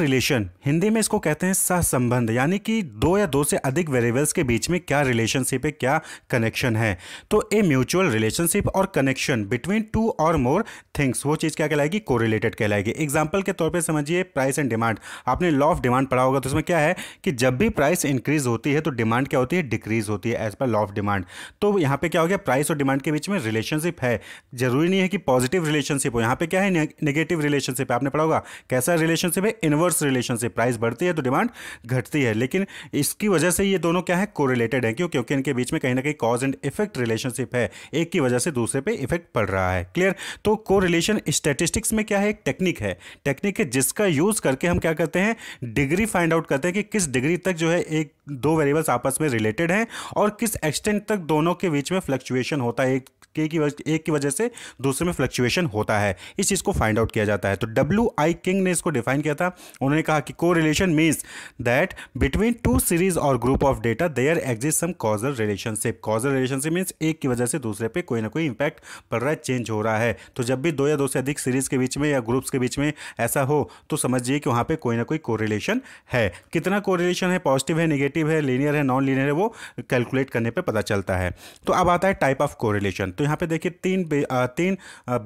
relation Hindi में इसको कहते हैं सहसंबंध यानी कि दो या दो से अधिक वेरिएबल्स के बीच में क्या रिलेशनशिप है क्या कनेक्शन है तो ए म्यूचुअल रिलेशनशिप और कनेक्शन बिटवीन टू और मोर थिंग्स वो चीज़ क्या कहलाएगी को रिलेटेड कहलाएगी एग्जाम्पल के तौर पे समझिए प्राइस एंड डिमांड आपने लॉ ऑफ डिमांड पढ़ा होगा तो उसमें क्या है कि जब भी प्राइस इंक्रीज होती है तो डिमांड क्या होती है डिक्रीज होती है as per law of demand तो यहाँ पे क्या हो गया प्राइस और डिमांड के बीच में रिलेशनशिप है जरूरी नहीं है कि पॉजिटिव रिलेशनशिप हो यहाँ पे क्या है नेगेटिव रिलेशनशिप आपने पढ़ा होगा कैसा रिलेशनशिप है रिलेशन रिलेशनशिप प्राइस बढ़ती है तो डिमांड घटती है लेकिन इसकी वजह से ये दोनों क्या है कोरिलेटेड है क्यों क्योंकि इनके बीच में कहीं ना कहीं कॉज एंड इफेक्ट रिलेशनशिप है एक की वजह से दूसरे पर इफेक्ट पड़ रहा है क्लियर तो को रिलेशन स्टेटिस्टिक्स में क्या है एक टेक्निक है टेक्निक है जिसका यूज करके हम क्या करते हैं डिग्री फाइंड आउट करते हैं कि किस डिग्री तक जो है एक दो वेरिएबल्स आपस में रिलेटेड हैं और किस एक्सटेंट तक दोनों के बीच में फ्लक्चुएशन होता है एक के की वजह एक की वजह से दूसरे में फ्लक्चुएशन होता है इस चीज़ को फाइंड आउट किया जाता है तो डब्ल्यू आई किंग ने इसको डिफाइन किया था उन्होंने कहा कि correlation means that between two series और group of data there exist some causal relationship causal relationship means एक की वजह से दूसरे पे कोई ना कोई इंपैक्ट पड़ रहा है चेंज हो रहा है तो जब भी दो या दो से अधिक सीरीज के बीच में या ग्रुप्स के बीच में ऐसा हो तो समझिए कि वहाँ पर कोई ना कोई कोरिलेशन है कितना कोरिलेशन है पॉजिटिव है निगेटिव नेगेटिव है लीनियर है नॉन लीनियर है वो कैलकुलेट करने पर पता चलता है तो अब आता है टाइप ऑफ कोरिलेशन तो यहाँ पर देखिए तीन बे, आ, तीन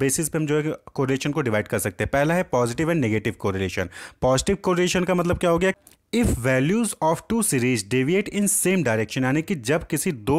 बेसिस पर हम जो है कोरिलेशन को डिवाइड कर सकते हैं पहला है positive and negative correlation positive correlation का मतलब क्या हो गया if values of two series deviate in same direction यानी कि जब किसी दो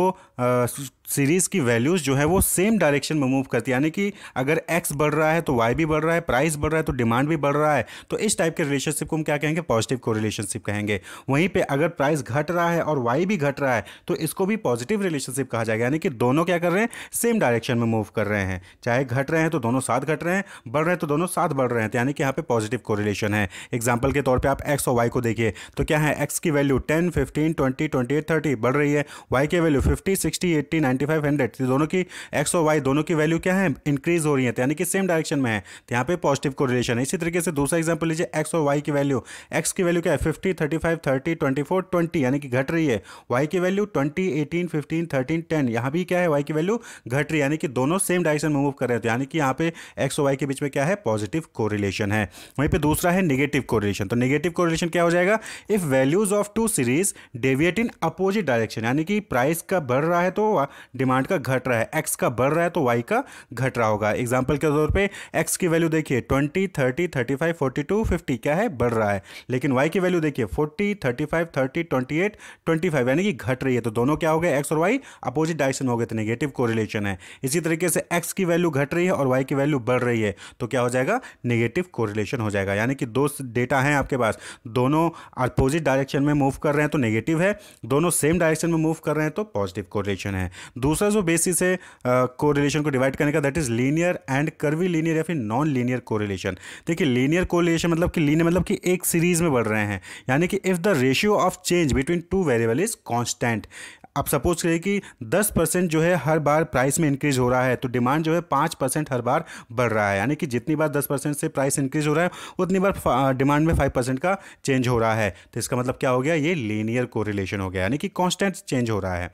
सीरीज़ की वैल्यूज़ जो है वो सेम डायरेक्शन में मूव करती है यानी कि अगर एक्स बढ़ रहा है तो वाई भी बढ़ रहा है प्राइस बढ़ रहा है तो डिमांड भी बढ़ रहा है तो इस टाइप के रिलेशनशिप को हम क्या कहेंगे पॉजिटिव को रिलेशनशिप कहेंगे वहीं पर अगर प्राइस घट रहा है और वाई भी घट रहा है तो इसको भी पॉजिटिव रिलेशनशिप कहा जाएगा यानी कि दोनों क्या कर रहे हैं सेम डायरेक्शन में मूव कर रहे हैं चाहे घट रहे हैं तो दोनों साथ घट रहे हैं बढ़ रहे हैं तो दोनों साथ बढ़ रहे हैं तो यानी कि यहाँ पे पॉजिटिव को है एग्जाम्पल के तौर पर आप एक्स और वाई को देखिए तो क्या है एक्स की value ten fifteen twenty twenty eight thirty बढ़ रही है वाई की value fifty sixty eighty nine twenty five hundred दोनों की एक्स और वाई दोनों की वैल्यू क्या है इंक्रीज हो रही है तो यानी कि सेम डायरेक्शन में है तो यहाँ पे पॉजिटिव को रिलेशन है इसी तरीके से दूसरा एग्जाम्पल लीजिए एक्स और वाई की वैल्यू एक्स की वैल्यू क्या है fifty thirty five thirty twenty four twenty यानी कि घट रही है वाई की value twenty eighteen fifteen thirteen ten यहाँ भी क्या है वाई की वैल्यू घट रही है यानी कि दोनों सेम डायरेक्शन में मूव कर रहे हैं तो यानी कि यहाँ पे एक्स और वाई के बीच में क्या है पॉजिटिव कोरिलेशन है वहीं पर दूसरा है निगेटिव कोरिलेशन तो निगेटिव को क्या हो जाएगा if values of two series deviate in opposite direction यानी कि प्राइस का बढ़ रहा है तो डिमांड का घट रहा है एक्स का बढ़ रहा है तो वाई का घट रहा होगा एग्जाम्पल के तौर पर एक्स की वैल्यू देखिए twenty thirty thirty five forty two fifty क्या है बढ़ रहा है लेकिन वाई की वैल्यू देखिए forty thirty five thirty twenty eight twenty five यानी कि घट रही है तो दोनों क्या हो गए एक्स और वाई अपोजिट डायरेक्शन हो गए तो नेगेटिव कोरिलेशन है इसी तरीके से एक्स की वैल्यू घट रही है और वाई की वैल्यू बढ़ रही है तो क्या हो जाएगा नेगेटिव रिलेशन हो जाएगा यानी कि दो डेटा हैं आपके पास दोनों अपोजिट डायरेक्शन में मूव कर रहे हैं तो नेगेटिव है दोनों सेम डायरेक्शन में मूव कर रहे हैं तो पॉजिटिव कोरिलेशन है दूसरा जो बेसिस है कोरिलेशन को डिवाइड करने का that is linear and curvilinear या फिर नॉन लीनियर कोरिलेशन देखिए लीनियर कोरिलेशन मतलब कि लीनियर मतलब कि एक सीरीज में बढ़ रहे हैं यानी कि if the ratio of change between two variable is constant आप सपोज करिए कि 10 परसेंट जो है हर बार प्राइस में इंक्रीज हो रहा है तो डिमांड जो है पाँच परसेंट हर बार बढ़ रहा है यानी कि जितनी बार 10 परसेंट से प्राइस इंक्रीज हो रहा है उतनी बार डिमांड में 5 परसेंट का चेंज हो रहा है तो इसका मतलब क्या हो गया ये लीनियर कोरिलेशन हो गया यानी कि कॉन्स्टेंट चेंज हो रहा है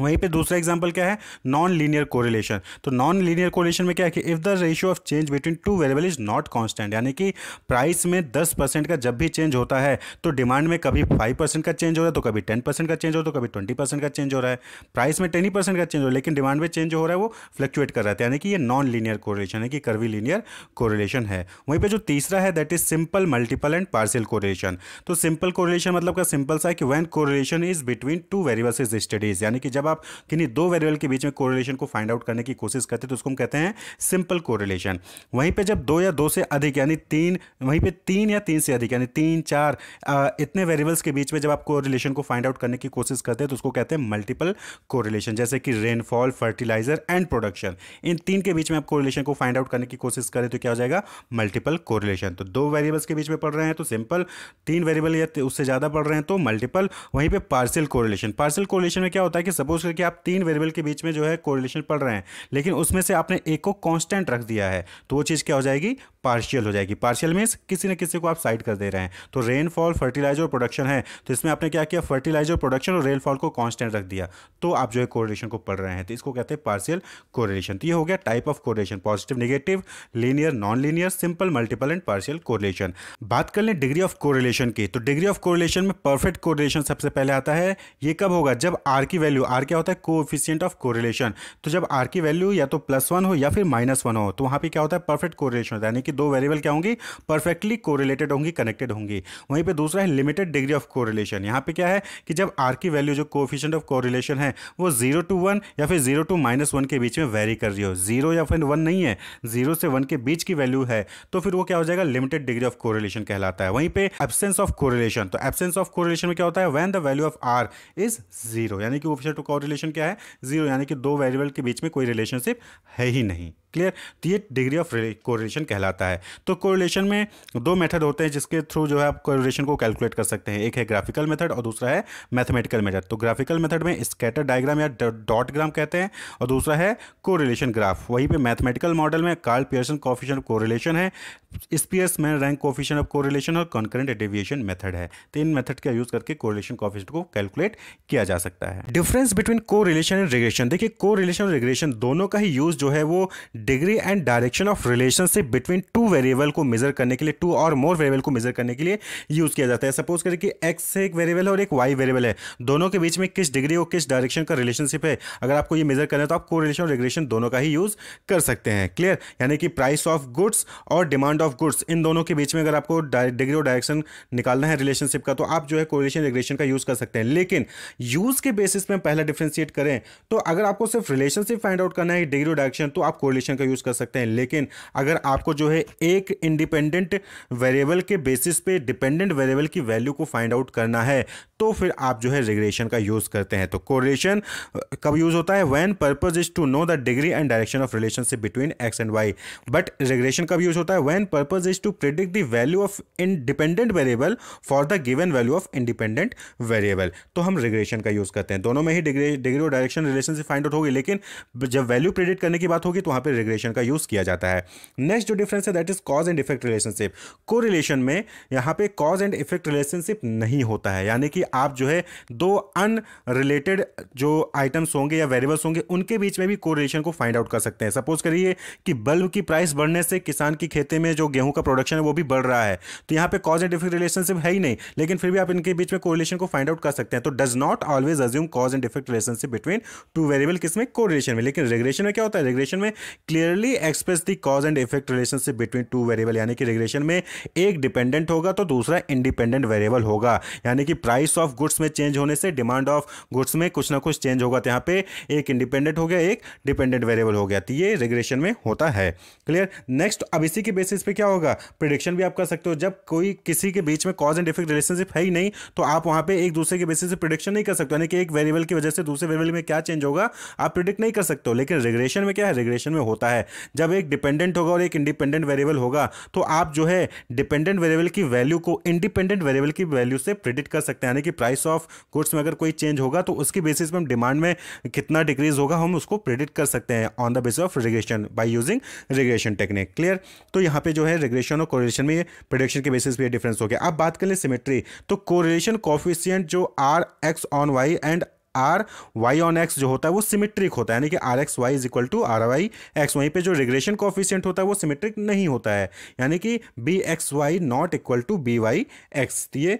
वहीं पे दूसरा एग्जांपल क्या है नॉन लीनियर कोरिलेशन तो नॉन लीनियर कोरिलेशन में क्या है कि if the ratio of change between two variable is not constant यानी कि प्राइस में 10 परसेंट का जब भी चेंज होता है तो डिमांड में कभी 5 परसेंट का चेंज हो रहा है तो कभी 10 परसेंट का चेंज हो रहा है तो कभी ट्वेंटी परसेंट का चेंज हो रहा है प्राइस में टेन परसेंट का चेंज हो रहा है लेकिन डिमांड में चेंज हो रहा है वो फ्लक्चुएट कर रहा है तो यानी कि ये नॉन लीनियर कोरिलेशन है कि कर्वी लीनियर कोरिलेशन है वहीं पर जो तीसरा है that is simple multiple and partial correlation तो सिंपल कोरिलेशन मतलब का सिंपल सा है कि when correlation is between two variables is studies यानी कि जब जब आप किन्हीं दो वेरिएबल के बीच में कोरिलेशन को फाइंड आउट करने की कोशिश करते हैं तो उसको हम कहते हैं सिंपल कोरिलेशन वहीं पर जब दो या दो से अधिक यानी तीन वहीं पर तीन या तीन से अधिक यानी तीन चार इतने वेरिएबल्स के बीच में जब आप कोरिलेशन को फाइंड आउट करने की कोशिश करते हैं तो उसको कहते हैं मल्टीपल कोरिलेशन जैसे कि रेनफॉल फर्टिलाइजर एंड प्रोडक्शन इन तीन के बीच में आप कोरिलेशन को फाइंड आउट करने की कोशिश करें तो क्या हो जाएगा मल्टीपल कोरिलेशन तो दो वेरिएबल्स के बीच में पढ़ रहे हैं तो सिंपल तीन वेरिएबल या उससे ज़्यादा पढ़ रहे हैं तो मल्टीपल वहीं पर पार्सल कोरिलेशन पार्सल कोरिलेशन में क्या होता है कि सपोज सपोज करके आप तीन वेरिएबल के बीच में जो है कोरिलेशन पढ़ रहे हैं लेकिन उसमें से आपने एक को कॉन्स्टेंट रख दिया है तो वो चीज़ क्या हो जाएगी पार्शियल हो जाएगी पार्शियल मीन्स किसी न किसी को आप साइड कर दे रहे हैं तो रेनफॉल फर्टिलाइजर प्रोडक्शन है तो इसमें आपने क्या किया फर्टिलाइजर प्रोडक्शन और रेनफॉल को कॉन्स्टेंट रख दिया तो आप जो है कोरिलेशन को पढ़ रहे हैं तो इसको कहते हैं पार्शियल कोरिलेशन तो ये हो गया type of correlation positive negative linear non linear simple multiple and partial correlation बात कर लें डिग्री ऑफ कोरिलेशन की तो डिग्री ऑफ कोरिलेशन में परफेक्ट कोरिलेशन सबसे पहले आता है ये कब होगा जब आर की वैल्यू आर आर क्या होता है कोफिशियंट ऑफ कोरिलेशन तो जब आर की वैल्यू या तो प्लस वन हो या फिर माइनस वन हो तो वहाँ पे क्या होता है परफेक्ट कोरिलेशन होता है यानी कि दो वेरिएबल क्या होंगी परफेक्टली कोरिलेटेड होंगी कनेक्टेड होंगी वहीं पर दूसरा है लिमिटेड डिग्री ऑफ कोरिलेशन यहाँ पे क्या है कि जब आर की वैल्यू जो कोफिशियंट ऑफ कोरिलेशन है वो जीरो टू वन या फिर जीरो टू माइनस वन के बीच में वेरी कर रही हो जीरो या फिर वन नहीं है जीरो से वन के बीच की वैल्यू है तो फिर वो क्या हो जाएगा लिमिटेड डिग्री ऑफ कोरिलेशन कहलाता है वहीं पर एबसेंस ऑफ कोरिलेशन तो एबसेंस ऑफ कोरिलेशन में क्या होता है when the value of R is zero यानी कि कोफिशियंट ऑफ कॉरिलेशन क्या है जीरो यानी कि दो वेरिएबल के बीच में कोई रिलेशनशिप है ही नहीं क्लियर तो ये डिग्री ऑफ कोरिलेशन कहलाता है तो कोरिलेशन में दो मेथड होते हैं जिसके थ्रू जो है आप कोरिलेशन को कैलकुलेट कर सकते हैं एक है ग्राफिकल मेथड और दूसरा है मैथमेटिकल मेथड तो ग्राफिकल मेथड में स्कैटर डायग्राम या डॉट ग्राम कहते हैं और दूसरा है कोरिलेशन ग्राफ वहीं पे मैथमेटिकल मॉडल में Karl Pearson coefficient of correlation है Spearman rank coefficient of correlation और कॉन्करेंट डेविएशन मेथड है तो इन मेथड का यूज़ करके कोरिलेशन कॉफिशन को कैलकुलेट किया जा सकता है difference between correlation and regression देखिए कोरिलेशन और रिग्रेशन दोनों का ही यूज़ जो है वो degree and direction of relationship between two variable को मेजर करने के लिए टू और मोर वेरिएबल को मेजर करने के लिए यूज़ किया जाता है सपोज करें कि एक्स एक वेरिएबल है और एक वाई वेरिएबल है दोनों के बीच में किस डिग्री और किस डायरेक्शन का रिलेशनशिप है अगर आपको ये मेजर करना है तो आप को और रेग्रेशन दोनों का ही यूज़ कर सकते हैं क्लियर यानी कि प्राइस ऑफ गुड्स और डिमांड ऑफ गुड्स इन दोनों के बीच में अगर आपको डिग्री और डायरेक्शन निकालना है रिलेशनशिप का तो आप जो है कोरिलेशन रेग्रेशन का यूज़ कर सकते हैं लेकिन यूज़ के बेसिस में पहला डिफ्रेंशिएट करें तो अगर आपको सिर्फ रिलेशनशिप फाइंड आउट करना है डिग्री और डायरेक्शन तो आप कोरिलेशन फंक्शन का यूज़ कर सकते हैं लेकिन अगर आपको जो है एक इंडिपेंडेंट वेरिएबल के बेसिस पे डिपेंडेंट वेरिएबल की वैल्यू को फाइंड आउट करना है तो फिर आप जो है रिग्रेशन का यूज़ करते हैं तो कोरेशन कब यूज़ होता है when purpose is to know the degree and direction of relationship between X and Y but regression कब यूज़ होता है when purpose is to predict the value of independent variable for the given value of independent variable तो हम regression का use करते हैं दोनों में ही डिग्री डिग्री और डायरेक्शन रिलेशनशिप फाइंड आउट होगी लेकिन जब वैल्यू प्रिडिक्ट करने की बात होगी तो वहाँ पर रिग्रेशन का यूज़ किया जाता है नेक्स्ट जो डिफरेंस है that is cause and effect relationship को में यहाँ पे कॉज एंड इफेक्ट रिलेशनशिप नहीं होता है यानी कि आप जो है दो अनरिलेटेड जो आइटम्स होंगे या वेरिएबल्स होंगे उनके बीच में भी को को फाइंड आउट कर सकते हैं सपोज करिए कि बल्ब की प्राइस बढ़ने से किसान की खेती में जो गेहूं का प्रोडक्शन है वो भी बढ़ रहा है तो यहाँ पे कॉज एंड इफेक्ट रिलेशनशिप है ही नहीं लेकिन फिर भी आप इनके बीच में को को फाइंड आउट कर सकते हैं तो does not always assume cause and effect relationship between two variable किसमें को में लेकिन रेगुलेशन में क्या होता है रेगुलेशन में clearly express the cause and effect relationship between two variable यानी कि रेगुलेशन में एक डिपेंडेंट होगा तो दूसरा इंडिपेंडेंट वेरिएबल होगा यानी कि प्राइस ऑफ गुड्स में चेंज होने से डिमांड ऑफ गुड्स में कुछ ना कुछ चेंज होगा तो यहाँ पे एक इंडिपेंडेंट हो गया एक डिपेंडेंट वेरिएबल हो गया तो ये रेगुलेशन में होता है क्लियर नेक्स्ट अब इसी के बेसिस पे क्या होगा प्रिडिक्शन भी आप कर सकते हो जब कोई किसी के बीच में कॉज एंड इफेक्ट रिलेशनशिप है ही नहीं तो आप वहाँ पर एक दूसरे के बेसिस से प्रिडिक्शन नहीं कर सकते यानी कि एक वेरिएबल की वजह से दूसरे वेरिएबल में क्या चेंज होगा आप प्रिडिक्ट नहीं कर सकते हो लेकिन रेगुलेशन में क्या है रेगुलेशन में हो होता है जब एक डिपेंडेंट होगा और एक इंडिपेंडेंट वेरिएबल होगा तो आप जो है डिपेंडेंट वेरिएबल की वैल्यू को इंडिपेंडेंट वेरिएबल की वैल्यू से प्रिडिक्ट कर सकते हैं यानी कि प्राइस ऑफ गुड्स में अगर कोई चेंज होगा तो उसकी बेसिस पर हम डिमांड में कितना डिक्रीज होगा हम उसको प्रिडिक्ट कर सकते हैं on the basis of regression by using regression technique clear तो यहाँ पे जो है रिग्रेशन और कोरिलेशन में प्रोडक्शन के बेसिस पर डिफरेंस हो गया अब बात कर लें सिमेट्री तो कोरिलेशन कॉफिशियंट जो R X on Y and R Y on X जो होता है वो सिमेट्रिक होता है यानी कि R X Y is equal to R Y X वहीं पे जो रिग्रेशन कॉफिशियंट होता है वो सिमेट्रिक नहीं होता है यानी कि B X Y not equal to B Y X ये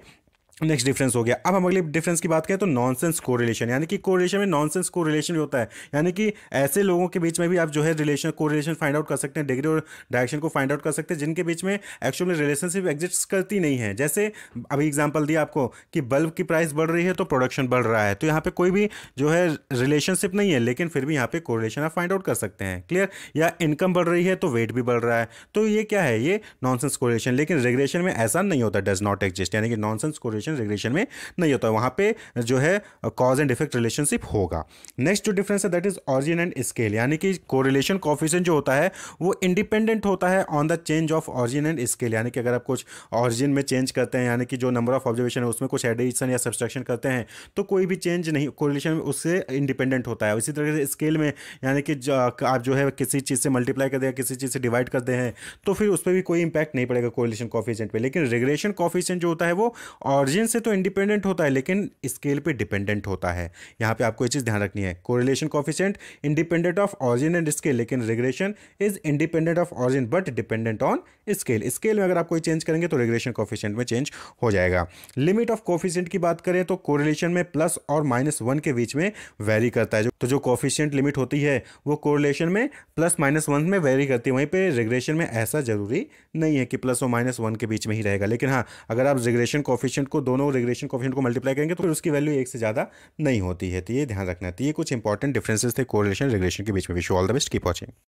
नेक्स्ट डिफरेंस हो गया अब हम अगले डिफरेंस की बात करें तो नॉनसेंस कोरिलेशन यानी कि कोरिलेशन में नॉनसेंस कोरिलेशन भी होता है यानी कि ऐसे लोगों के बीच में भी आप जो है रिलेशन कोरिलेशन फाइंड आउट कर सकते हैं डिग्री और डायरेक्शन को फाइंड आउट कर सकते हैं जिनके बीच में एक्चुअल में रिलेशनशिप एग्जिस्ट करती नहीं है जैसे अभी एग्जाम्पल दिया आपको कि बल्ब की प्राइस बढ़ रही है तो प्रोडक्शन बढ़ रहा है तो यहाँ पर कोई भी जो है रिलेशनशिप नहीं है लेकिन फिर भी यहाँ पर कोरिलेशन आप फाइंड आउट कर सकते हैं क्लियर या इनकम बढ़ रही है तो वेट भी बढ़ रहा है तो ये क्या है ये नॉनसेंस कोरिलेशन लेकिन रेगुलेशन में ऐसा नहीं होता डज नॉट एग्जिस्ट यानी कि नॉनसेंस कोरिलेशन रिलेशन रिग्रेशन में नहीं होता वहाँ पे जो है कॉज एंड इफेक्ट रिलेशनशिप होगा नेक्स्ट जो डिफरेंस है that is origin and scale यानी कि कोरिलेशन कॉफिशन जो होता है वो इंडिपेंडेंट होता है on the change of origin and scale यानी कि अगर आप कुछ ऑरिजिन में चेंज करते हैं यानी कि जो नंबर ऑफ ऑब्जर्वेशन है उसमें कुछ एडिशन या सब्सट्रक्शन करते हैं तो कोई भी चेंज नहीं कोरिलेशन उससे इंडिपेंडेंट होता है इसी तरह से स्केल में यानी कि आप जो है किसी चीज़ से मल्टीप्लाई कर दें किसी चीज़ से डिवाइड कर दें तो फिर उस पर भी कोई इंपैक्ट नहीं पड़ेगा कोरिलेशन कॉफिशेंट पर लेकिन रेगुलेशन कॉफिशेंट जो होता है वो ऑरिजिन मार्जिन से तो इंडिपेंडेंट होता है लेकिन स्केल पे डिपेंडेंट होता है यहाँ पे आपको ये चीज़ ध्यान रखनी है correlation coefficient independent of origin and scale लेकिन regulation is independent of origin but dependent on scale scale में अगर आप कोई चेंज करेंगे तो रेगुलेशन कॉफिशेंट में चेंज हो जाएगा लिमिट ऑफ कॉफिशेंट की बात करें तो कोरिलेशन में प्लस और माइनस वन के बीच में वेरी करता है तो जो कॉफिशेंट लिमिट होती है वो कोरिलेशन में प्लस माइनस वन में वेरी करती है वहीं पर रिग्रेशन में ऐसा जरूरी नहीं है कि प्लस और माइनस वन के बीच में ही रहेगा लेकिन हाँ अगर आप रिग्रेशन कॉफिशेंट को दोनों रेगुलेशन कोफिशिएंट को मल्टीप्लाई करेंगे तो फिर उसकी वैल्यू एक से ज़्यादा नहीं होती है तो ये ध्यान रखना है तो ये कुछ इंपॉर्टेंट डिफरेंसेस थे कोरिलेशन रेगुलेशन के बीच में विश ऑल द बेस्ट की पहुंचे